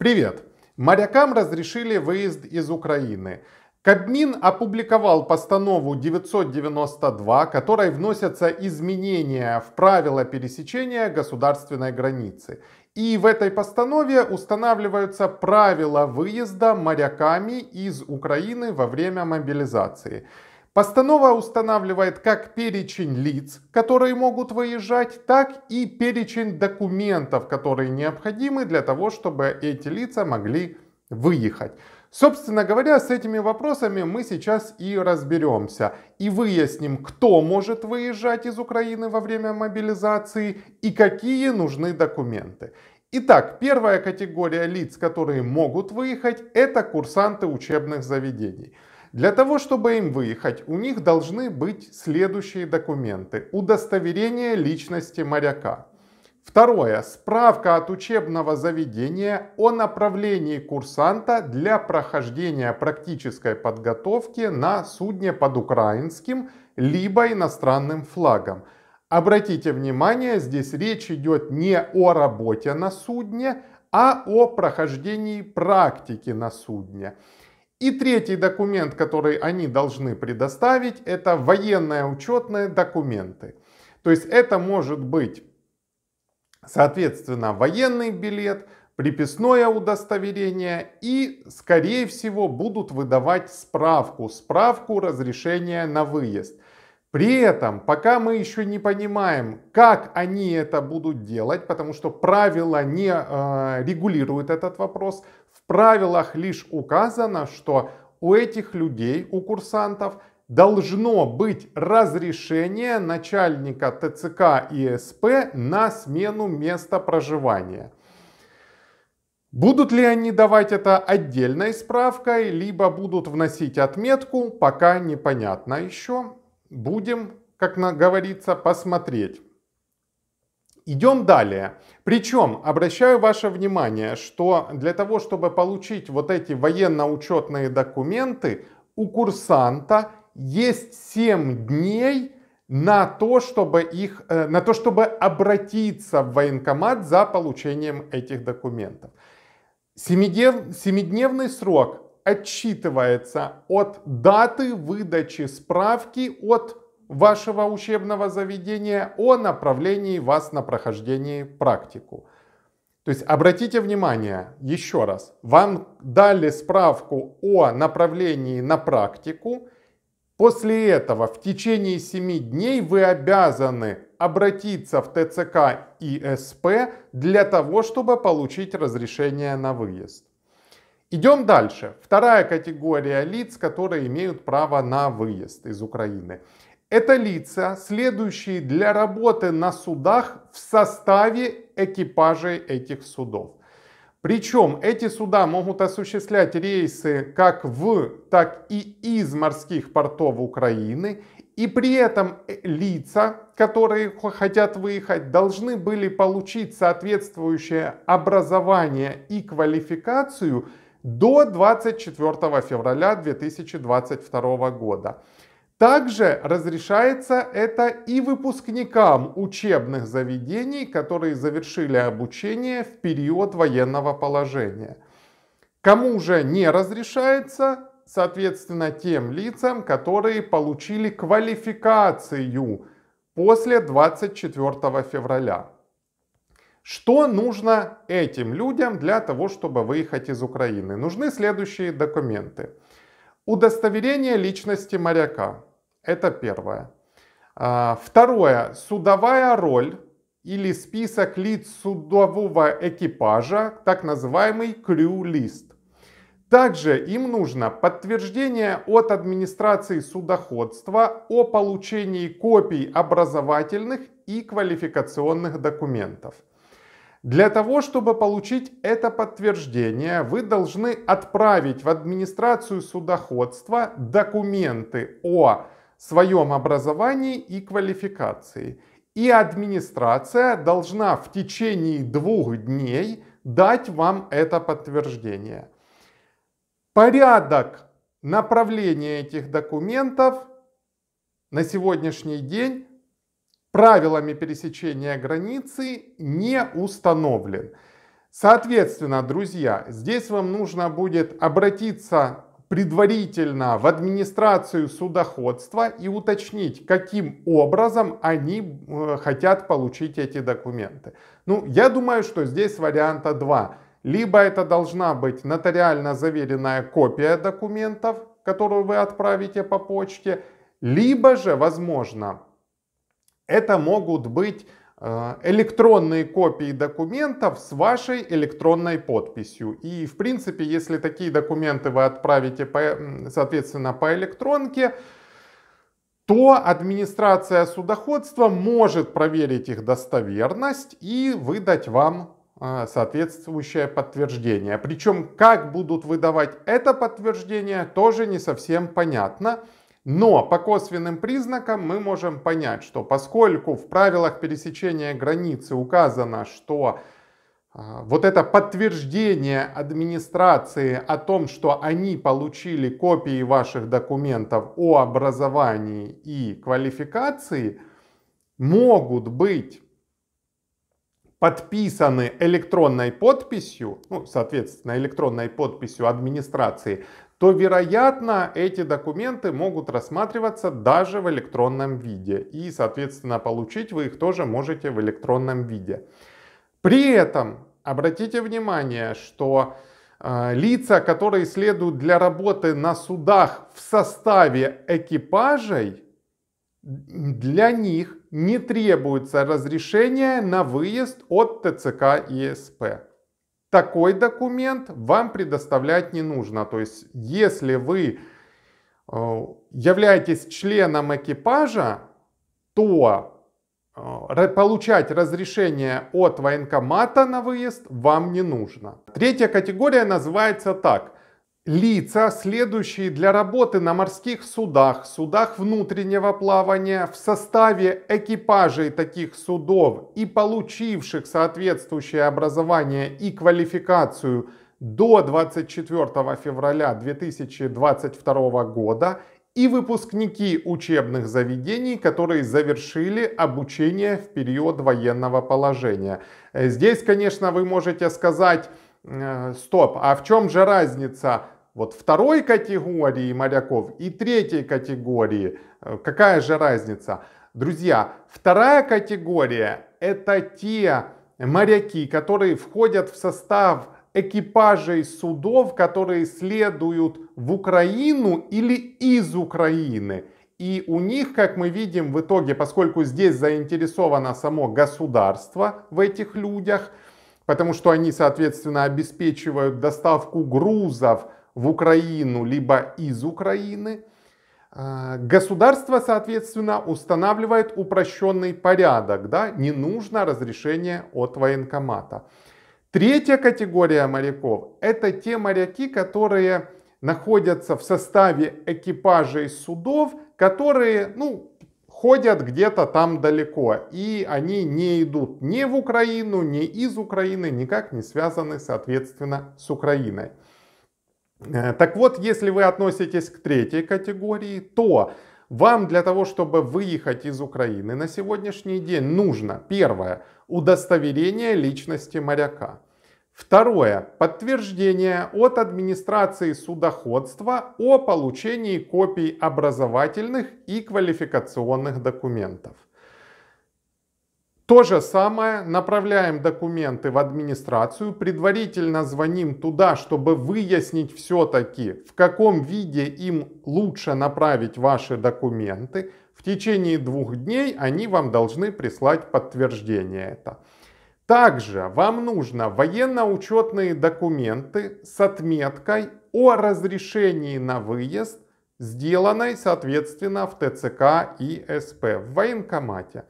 Привет! Морякам разрешили выезд из Украины. Кабмин опубликовал постанову 992, которой вносятся изменения в правила пересечения государственной границы. И в этой постанове устанавливаются правила выезда моряками из Украины во время мобилизации. Постанова устанавливает как перечень лиц, которые могут выезжать, так и перечень документов, которые необходимы для того, чтобы эти лица могли выехать. Собственно говоря, с этими вопросами мы сейчас и разберемся. И выясним, кто может выезжать из Украины во время мобилизации и какие нужны документы. Итак, первая категория лиц, которые могут выехать, это курсанты учебных заведений. Для того, чтобы им выехать, у них должны быть следующие документы. Удостоверение личности моряка. Второе. Справка от учебного заведения о направлении курсанта для прохождения практической подготовки на судне под украинским либо иностранным флагом. Обратите внимание, здесь речь идет не о работе на судне, а о прохождении практики на судне. И третий документ, который они должны предоставить, это военные учетные документы. То есть это может быть, соответственно, военный билет, приписное удостоверение и, скорее всего, будут выдавать справку, справку разрешения на выезд. При этом, пока мы еще не понимаем, как они это будут делать, потому что правила не э, регулируют этот вопрос, правилах лишь указано, что у этих людей, у курсантов, должно быть разрешение начальника ТЦК и СП на смену места проживания. Будут ли они давать это отдельной справкой, либо будут вносить отметку, пока непонятно еще. Будем, как говорится, посмотреть. Идем далее. Причем, обращаю ваше внимание, что для того, чтобы получить вот эти военно-учетные документы, у курсанта есть 7 дней на то, чтобы их, э, на то, чтобы обратиться в военкомат за получением этих документов. Семидневный срок отчитывается от даты выдачи справки от вашего учебного заведения о направлении вас на прохождение практику. То есть обратите внимание, еще раз, вам дали справку о направлении на практику, после этого в течение 7 дней вы обязаны обратиться в ТЦК и СП для того, чтобы получить разрешение на выезд. Идем дальше. Вторая категория лиц, которые имеют право на выезд из Украины. Это лица, следующие для работы на судах в составе экипажей этих судов. Причем эти суда могут осуществлять рейсы как в, так и из морских портов Украины. И при этом э, лица, которые хотят выехать, должны были получить соответствующее образование и квалификацию до 24 февраля 2022 года. Также разрешается это и выпускникам учебных заведений, которые завершили обучение в период военного положения. Кому же не разрешается? Соответственно, тем лицам, которые получили квалификацию после 24 февраля. Что нужно этим людям для того, чтобы выехать из Украины? Нужны следующие документы. Удостоверение личности моряка, это первое. А, второе. Судовая роль или список лиц судового экипажа, так называемый крю-лист. Также им нужно подтверждение от администрации судоходства о получении копий образовательных и квалификационных документов. Для того, чтобы получить это подтверждение, вы должны отправить в администрацию судоходства документы о своем образовании и квалификации. И администрация должна в течение двух дней дать вам это подтверждение. Порядок направления этих документов на сегодняшний день правилами пересечения границы не установлен. Соответственно, друзья, здесь вам нужно будет обратиться предварительно в администрацию судоходства и уточнить, каким образом они э, хотят получить эти документы. Ну, я думаю, что здесь варианта два. Либо это должна быть нотариально заверенная копия документов, которую вы отправите по почте, либо же, возможно, это могут быть Э, электронные копии документов с вашей электронной подписью. И, в принципе, если такие документы вы отправите, по, соответственно, по электронке, то администрация судоходства может проверить их достоверность и выдать вам э, соответствующее подтверждение. Причем как будут выдавать это подтверждение, тоже не совсем понятно. Но по косвенным признакам мы можем понять, что поскольку в правилах пересечения границы указано, что а, вот это подтверждение администрации о том, что они получили копии ваших документов о образовании и квалификации, могут быть подписаны электронной подписью, ну, соответственно, электронной подписью администрации, то, вероятно, эти документы могут рассматриваться даже в электронном виде. И, соответственно, получить вы их тоже можете в электронном виде. При этом обратите внимание, что э, лица, которые следуют для работы на судах в составе экипажей, для них не требуется разрешение на выезд от ТЦК ИСП такой документ вам предоставлять не нужно. То есть, если вы э, являетесь членом экипажа, то э, получать разрешение от военкомата на выезд вам не нужно. Третья категория называется так лица, следующие для работы на морских судах, судах внутреннего плавания, в составе экипажей таких судов и получивших соответствующее образование и квалификацию до 24 февраля 2022 года и выпускники учебных заведений, которые завершили обучение в период военного положения. Э, здесь, конечно, вы можете сказать, э, стоп, а в чем же разница вот второй категории моряков и третьей категории. Э, какая же разница? Друзья, вторая категория это те моряки, которые входят в состав экипажей судов, которые следуют в Украину или из Украины. И у них, как мы видим в итоге, поскольку здесь заинтересовано само государство в этих людях, потому что они, соответственно, обеспечивают доставку грузов, в Украину, либо из Украины. А, государство, соответственно, устанавливает упрощенный порядок, да, не нужно разрешение от военкомата. Третья категория моряков – это те моряки, которые находятся в составе экипажей судов, которые, ну, ходят где-то там далеко, и они не идут ни в Украину, ни из Украины, никак не связаны, соответственно, с Украиной. Э, так вот, если вы относитесь к третьей категории, то вам для того, чтобы выехать из Украины на сегодняшний день нужно, первое, удостоверение личности моряка. Второе. Подтверждение от администрации судоходства о получении копий образовательных и квалификационных документов. То же самое, направляем документы в администрацию, предварительно звоним туда, чтобы выяснить все-таки, в каком виде им лучше направить ваши документы. В течение двух дней они вам должны прислать подтверждение это. Также вам нужно военно-учетные документы с отметкой о разрешении на выезд, сделанной, соответственно, в ТЦК и СП, в военкомате.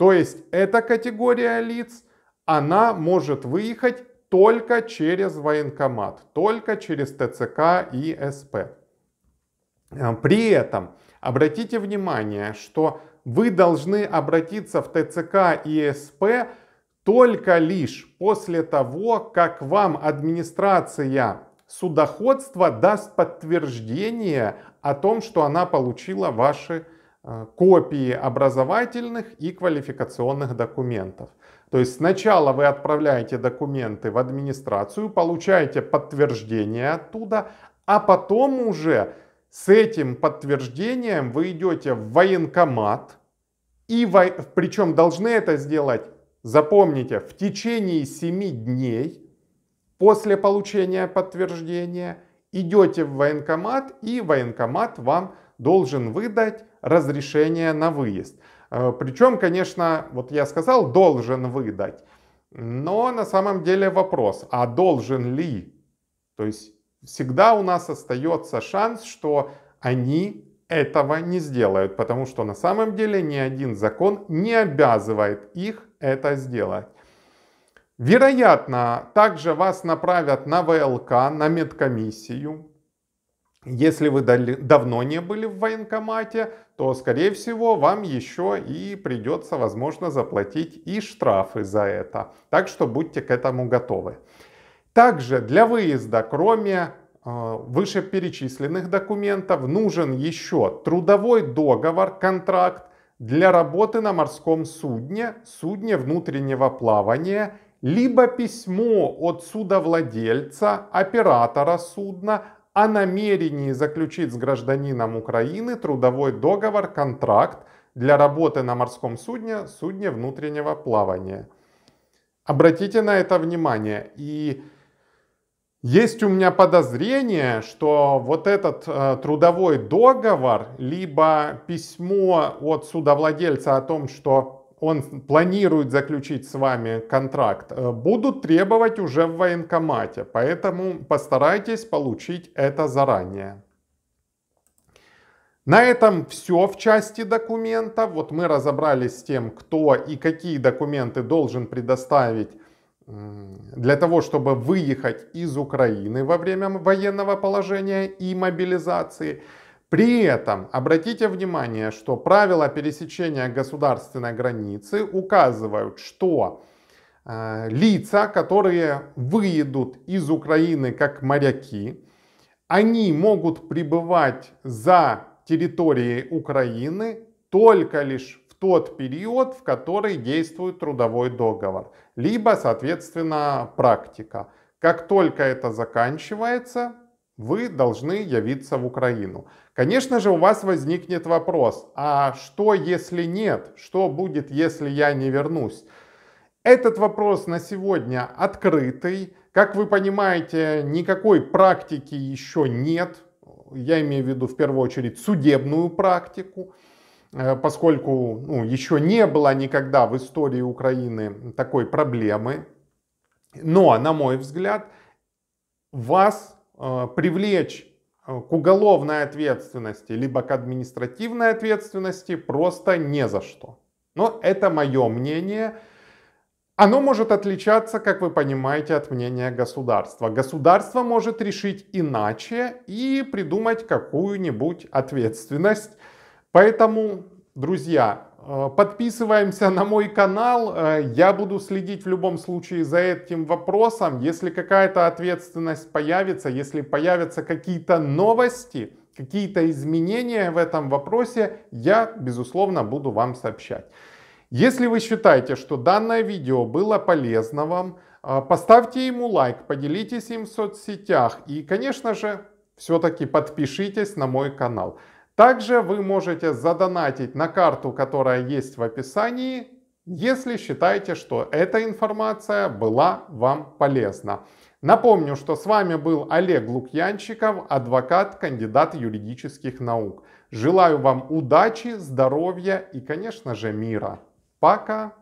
То есть эта категория лиц, она может выехать только через военкомат, только через ТЦК и СП. А, при этом обратите внимание, что вы должны обратиться в ТЦК и СП только лишь после того, как вам администрация судоходства даст подтверждение о том, что она получила ваши Э, копии образовательных и квалификационных документов. То есть сначала вы отправляете документы в администрацию, получаете подтверждение оттуда, а потом уже с этим подтверждением вы идете в военкомат, и во... причем должны это сделать, запомните, в течение 7 дней после получения подтверждения идете в военкомат, и военкомат вам должен выдать разрешение на выезд. Э, Причем, конечно, вот я сказал, должен выдать. Но на самом деле вопрос, а должен ли? То есть всегда у нас остается шанс, что они этого не сделают, потому что на самом деле ни один закон не обязывает их это сделать. Вероятно, также вас направят на ВЛК, на медкомиссию, если вы давно не были в военкомате, то, скорее всего, вам еще и придется, возможно, заплатить и штрафы за это. Так что будьте к этому готовы. Также для выезда, кроме э, вышеперечисленных документов, нужен еще трудовой договор, контракт для работы на морском судне, судне внутреннего плавания, либо письмо от судовладельца, оператора судна о намерении заключить с гражданином Украины трудовой договор, контракт для работы на морском судне, судне внутреннего плавания. Обратите на это внимание. И есть у меня подозрение, что вот этот э, трудовой договор, либо письмо от судовладельца о том, что он планирует заключить с вами контракт, э, будут требовать уже в военкомате. Поэтому постарайтесь получить это заранее. На этом все в части документов. Вот мы разобрались с тем, кто и какие документы должен предоставить для того, чтобы выехать из Украины во время военного положения и мобилизации. При этом обратите внимание, что правила пересечения государственной границы указывают, что э, лица, которые выедут из Украины как моряки, они могут пребывать за территорией Украины только лишь в тот период, в который действует трудовой договор, либо, соответственно, практика. Как только это заканчивается, вы должны явиться в Украину. Конечно же, у вас возникнет вопрос, а что если нет? Что будет, если я не вернусь? Этот вопрос на сегодня открытый. Как вы понимаете, никакой практики еще нет. Я имею в виду в первую очередь судебную практику, э, поскольку ну, еще не было никогда в истории Украины такой проблемы. Но, на мой взгляд, вас Э, привлечь э, к уголовной ответственности, либо к административной ответственности просто не за что. Но это мое мнение. Оно может отличаться, как вы понимаете, от мнения государства. Государство может решить иначе и придумать какую-нибудь ответственность. Поэтому, друзья, Э, подписываемся на мой канал. Э, я буду следить в любом случае за этим вопросом. Если какая-то ответственность появится, если появятся какие-то новости, какие-то изменения в этом вопросе, я, безусловно, буду вам сообщать. Если вы считаете, что данное видео было полезно вам, э, поставьте ему лайк, поделитесь им в соцсетях и, конечно же, все-таки подпишитесь на мой канал. Также вы можете задонатить на карту, которая есть в описании, если считаете, что эта информация была вам полезна. Напомню, что с вами был Олег Лукьянчиков, адвокат, кандидат юридических наук. Желаю вам удачи, здоровья и, конечно же, мира. Пока!